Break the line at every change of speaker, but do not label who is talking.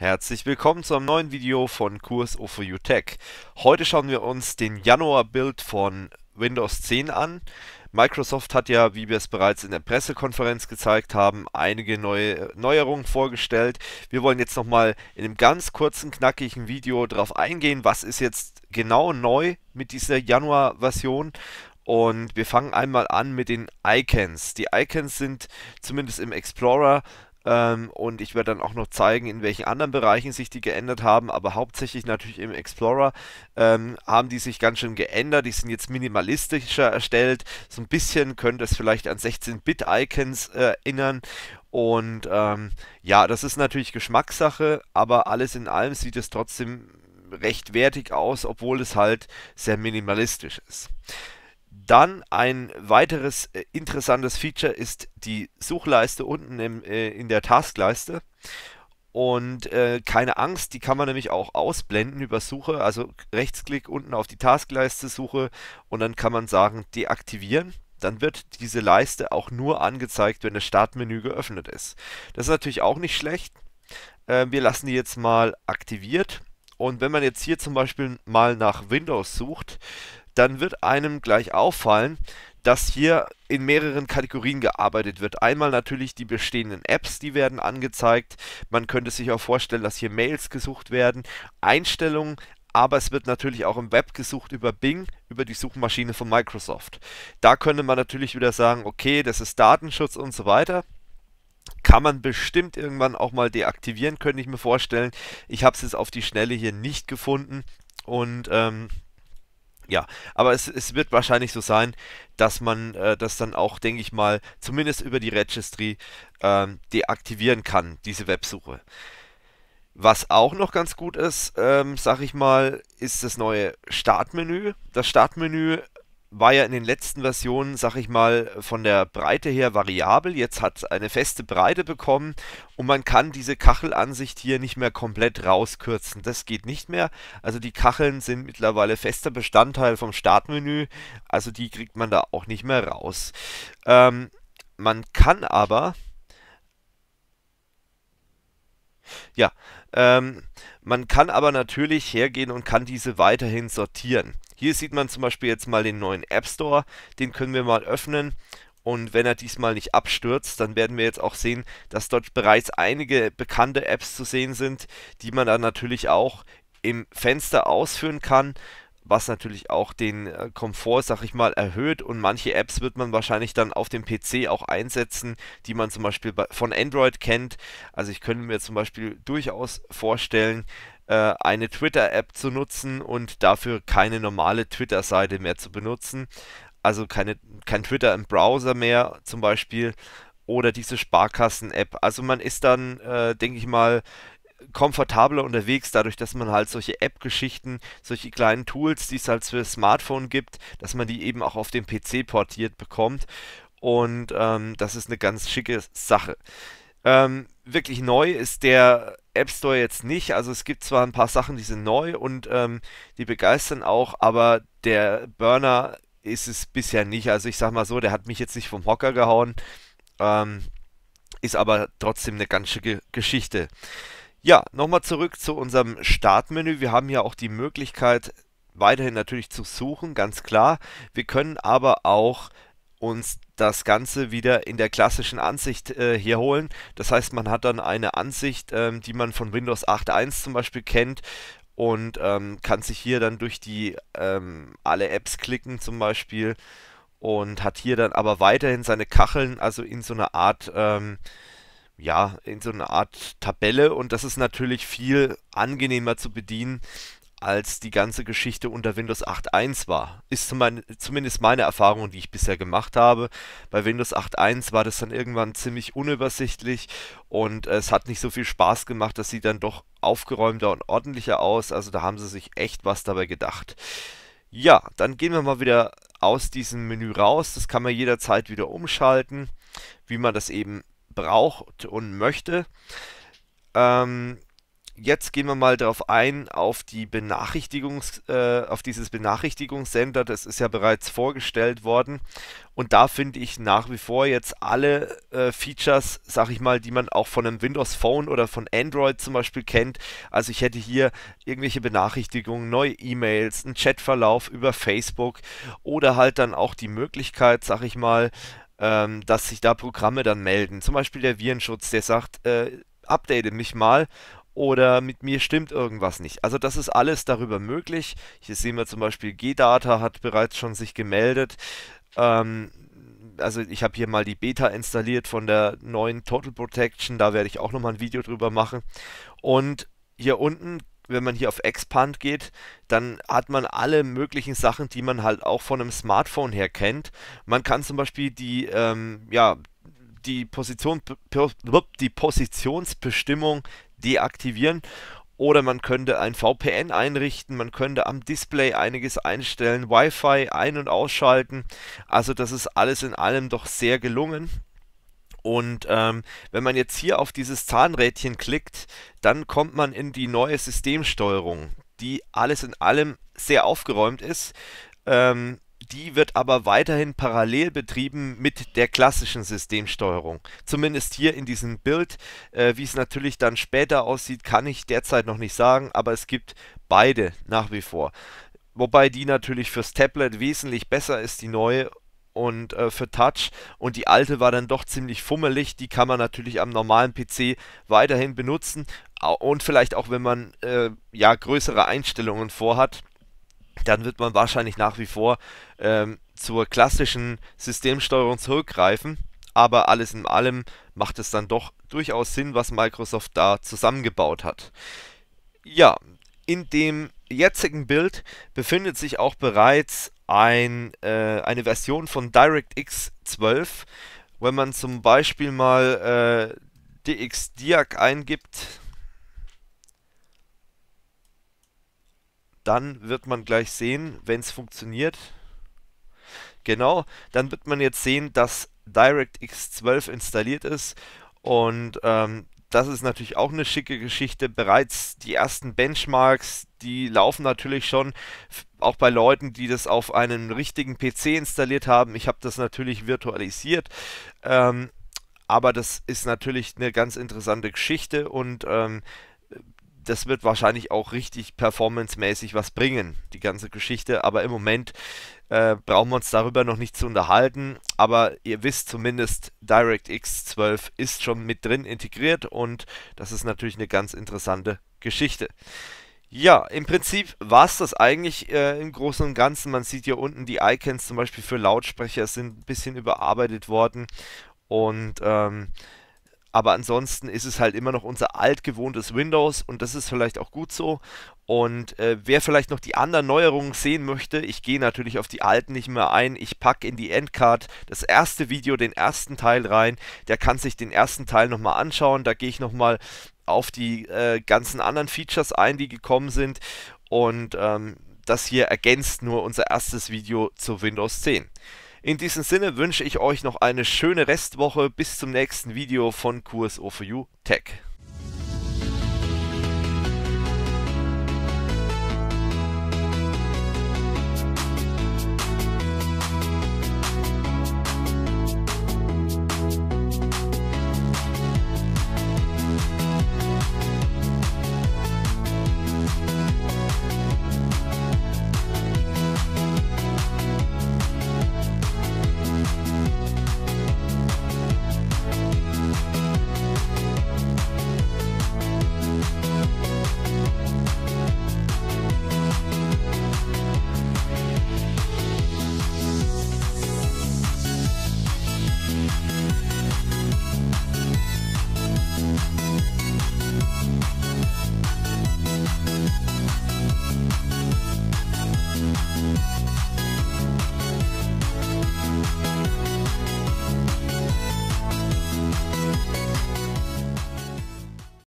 Herzlich willkommen zu einem neuen Video von Kurs O4U Tech. Heute schauen wir uns den Januar-Build von Windows 10 an. Microsoft hat ja, wie wir es bereits in der Pressekonferenz gezeigt haben, einige neue Neuerungen vorgestellt. Wir wollen jetzt nochmal in einem ganz kurzen, knackigen Video darauf eingehen, was ist jetzt genau neu mit dieser Januar-Version und wir fangen einmal an mit den Icons. Die Icons sind zumindest im Explorer ähm, und ich werde dann auch noch zeigen, in welchen anderen Bereichen sich die geändert haben, aber hauptsächlich natürlich im Explorer ähm, haben die sich ganz schön geändert. Die sind jetzt minimalistischer erstellt. So ein bisschen könnte es vielleicht an 16-Bit-Icons äh, erinnern. Und ähm, ja, das ist natürlich Geschmackssache, aber alles in allem sieht es trotzdem recht wertig aus, obwohl es halt sehr minimalistisch ist. Dann ein weiteres äh, interessantes Feature ist die Suchleiste unten im, äh, in der Taskleiste. Und äh, keine Angst, die kann man nämlich auch ausblenden über Suche. Also Rechtsklick unten auf die Taskleiste Suche und dann kann man sagen deaktivieren. Dann wird diese Leiste auch nur angezeigt, wenn das Startmenü geöffnet ist. Das ist natürlich auch nicht schlecht. Äh, wir lassen die jetzt mal aktiviert. Und wenn man jetzt hier zum Beispiel mal nach Windows sucht, dann wird einem gleich auffallen, dass hier in mehreren Kategorien gearbeitet wird. Einmal natürlich die bestehenden Apps, die werden angezeigt. Man könnte sich auch vorstellen, dass hier Mails gesucht werden, Einstellungen, aber es wird natürlich auch im Web gesucht über Bing, über die Suchmaschine von Microsoft. Da könnte man natürlich wieder sagen, okay, das ist Datenschutz und so weiter kann man bestimmt irgendwann auch mal deaktivieren, könnte ich mir vorstellen. Ich habe es jetzt auf die Schnelle hier nicht gefunden und ähm, ja, aber es, es wird wahrscheinlich so sein, dass man äh, das dann auch, denke ich mal, zumindest über die Registry ähm, deaktivieren kann, diese Websuche. Was auch noch ganz gut ist, ähm, sag ich mal, ist das neue Startmenü. Das Startmenü war ja in den letzten Versionen, sag ich mal, von der Breite her variabel. Jetzt hat es eine feste Breite bekommen und man kann diese Kachelansicht hier nicht mehr komplett rauskürzen. Das geht nicht mehr. Also die Kacheln sind mittlerweile fester Bestandteil vom Startmenü. Also die kriegt man da auch nicht mehr raus. Ähm, man kann aber... Ja, ähm, man kann aber natürlich hergehen und kann diese weiterhin sortieren. Hier sieht man zum Beispiel jetzt mal den neuen App Store, den können wir mal öffnen. Und wenn er diesmal nicht abstürzt, dann werden wir jetzt auch sehen, dass dort bereits einige bekannte Apps zu sehen sind, die man dann natürlich auch im Fenster ausführen kann was natürlich auch den äh, Komfort, sag ich mal, erhöht und manche Apps wird man wahrscheinlich dann auf dem PC auch einsetzen, die man zum Beispiel von Android kennt. Also ich könnte mir zum Beispiel durchaus vorstellen, äh, eine Twitter-App zu nutzen und dafür keine normale Twitter-Seite mehr zu benutzen. Also keine, kein Twitter im Browser mehr zum Beispiel oder diese Sparkassen-App. Also man ist dann, äh, denke ich mal, komfortabler unterwegs, dadurch, dass man halt solche App-Geschichten, solche kleinen Tools, die es halt für Smartphone gibt, dass man die eben auch auf dem PC portiert bekommt. Und ähm, das ist eine ganz schicke Sache. Ähm, wirklich neu ist der App Store jetzt nicht. Also es gibt zwar ein paar Sachen, die sind neu und ähm, die begeistern auch, aber der Burner ist es bisher nicht. Also ich sag mal so, der hat mich jetzt nicht vom Hocker gehauen. Ähm, ist aber trotzdem eine ganz schicke Geschichte. Ja, nochmal zurück zu unserem Startmenü. Wir haben hier auch die Möglichkeit, weiterhin natürlich zu suchen, ganz klar. Wir können aber auch uns das Ganze wieder in der klassischen Ansicht äh, hier Das heißt, man hat dann eine Ansicht, ähm, die man von Windows 8.1 zum Beispiel kennt und ähm, kann sich hier dann durch die ähm, alle Apps klicken zum Beispiel und hat hier dann aber weiterhin seine Kacheln, also in so einer Art ähm, ja, in so einer Art Tabelle und das ist natürlich viel angenehmer zu bedienen, als die ganze Geschichte unter Windows 8.1 war. Ist zumindest meine Erfahrung, die ich bisher gemacht habe. Bei Windows 8.1 war das dann irgendwann ziemlich unübersichtlich und es hat nicht so viel Spaß gemacht. Das sieht dann doch aufgeräumter und ordentlicher aus. Also da haben sie sich echt was dabei gedacht. Ja, dann gehen wir mal wieder aus diesem Menü raus. Das kann man jederzeit wieder umschalten, wie man das eben braucht und möchte. Ähm, jetzt gehen wir mal darauf ein, auf, die Benachrichtigungs, äh, auf dieses Benachrichtigungssender. Das ist ja bereits vorgestellt worden. Und da finde ich nach wie vor jetzt alle äh, Features, sag ich mal, die man auch von einem Windows Phone oder von Android zum Beispiel kennt. Also ich hätte hier irgendwelche Benachrichtigungen, neue E-Mails, einen Chatverlauf über Facebook oder halt dann auch die Möglichkeit, sag ich mal, ähm, dass sich da Programme dann melden. Zum Beispiel der Virenschutz, der sagt, äh, update mich mal oder mit mir stimmt irgendwas nicht. Also das ist alles darüber möglich. Hier sehen wir zum Beispiel, G-Data hat bereits schon sich gemeldet. Ähm, also ich habe hier mal die Beta installiert von der neuen Total Protection, da werde ich auch nochmal ein Video drüber machen. Und hier unten, wenn man hier auf Expand geht, dann hat man alle möglichen Sachen, die man halt auch von einem Smartphone her kennt. Man kann zum Beispiel die, ähm, ja, die, Position, die Positionsbestimmung deaktivieren oder man könnte ein VPN einrichten, man könnte am Display einiges einstellen, Wi-Fi ein- und ausschalten. Also das ist alles in allem doch sehr gelungen. Und ähm, wenn man jetzt hier auf dieses Zahnrädchen klickt, dann kommt man in die neue Systemsteuerung, die alles in allem sehr aufgeräumt ist. Ähm, die wird aber weiterhin parallel betrieben mit der klassischen Systemsteuerung. Zumindest hier in diesem Bild. Äh, wie es natürlich dann später aussieht, kann ich derzeit noch nicht sagen, aber es gibt beide nach wie vor. Wobei die natürlich fürs Tablet wesentlich besser ist, die neue und äh, für Touch und die alte war dann doch ziemlich fummelig. Die kann man natürlich am normalen PC weiterhin benutzen und vielleicht auch, wenn man äh, ja größere Einstellungen vorhat dann wird man wahrscheinlich nach wie vor ähm, zur klassischen Systemsteuerung zurückgreifen. Aber alles in allem macht es dann doch durchaus Sinn, was Microsoft da zusammengebaut hat. Ja, in dem jetzigen Bild befindet sich auch bereits ein, äh, eine Version von DirectX 12. Wenn man zum Beispiel mal äh, DXDiac eingibt, dann wird man gleich sehen, wenn es funktioniert. Genau, dann wird man jetzt sehen, dass DirectX 12 installiert ist und ähm, das ist natürlich auch eine schicke Geschichte. Bereits die ersten Benchmarks, die laufen natürlich schon, auch bei Leuten, die das auf einem richtigen PC installiert haben. Ich habe das natürlich virtualisiert. Ähm, aber das ist natürlich eine ganz interessante Geschichte und ähm, das wird wahrscheinlich auch richtig performancemäßig was bringen, die ganze Geschichte. Aber im Moment äh, brauchen wir uns darüber noch nicht zu unterhalten. Aber ihr wisst zumindest, DirectX 12 ist schon mit drin integriert und das ist natürlich eine ganz interessante Geschichte. Ja, im Prinzip war es das eigentlich äh, im Großen und Ganzen. Man sieht hier unten die Icons zum Beispiel für Lautsprecher sind ein bisschen überarbeitet worden und ähm, aber ansonsten ist es halt immer noch unser altgewohntes Windows und das ist vielleicht auch gut so. Und äh, wer vielleicht noch die anderen Neuerungen sehen möchte, ich gehe natürlich auf die alten nicht mehr ein. Ich packe in die Endcard das erste Video, den ersten Teil rein. Der kann sich den ersten Teil nochmal anschauen. Da gehe ich nochmal auf die äh, ganzen anderen Features ein, die gekommen sind. Und ähm, das hier ergänzt nur unser erstes Video zu Windows 10. In diesem Sinne wünsche ich euch noch eine schöne Restwoche. Bis zum nächsten Video von Kurs o 4 u Tech.